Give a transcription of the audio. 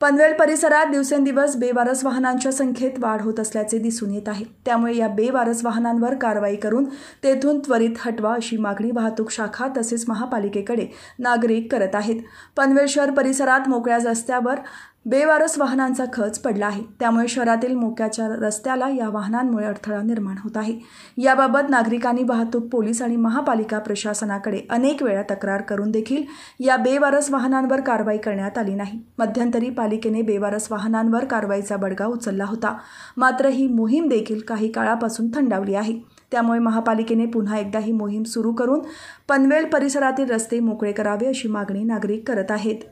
पनवेल परिसरात दिवसेंदिवस बेवारस वाहनांच्या संख्येत वाढ होत असल्याचे दिसून येत आहे त्यामुळे या बेवारस वाहनांवर कारवाई करून तेथून त्वरित हटवा अशी मागणी वाहतूक शाखा तसेच महापालिकेकडे नागरिक करत आहेत पनवेल शहर परिसरात मोकळ्या रस्त्यावर बेवारस वाहनांचा खच पडला आहे त्यामुळे शहरातील मोक्याच्या रस्त्याला या वाहनांमुळे अडथळा निर्माण होत आहे याबाबत नागरिकांनी वाहतूक पोलीस आणि महापालिका प्रशासनाकडे अनेक वेळा तक्रार करून देखील या बेवारस वाहनांवर कारवाई करण्यात आली नाही मध्यंतरी पालिकेने बेवारस वाहनांवर कारवाईचा बडगा उचलला होता मात्र ही मोहीम देखील काही काळापासून थंडावली आहे त्यामुळे महापालिकेने पुन्हा एकदा ही मोहीम सुरू करून पनवेल परिसरातील रस्ते मोकळे करावे अशी मागणी नागरिक करत आहेत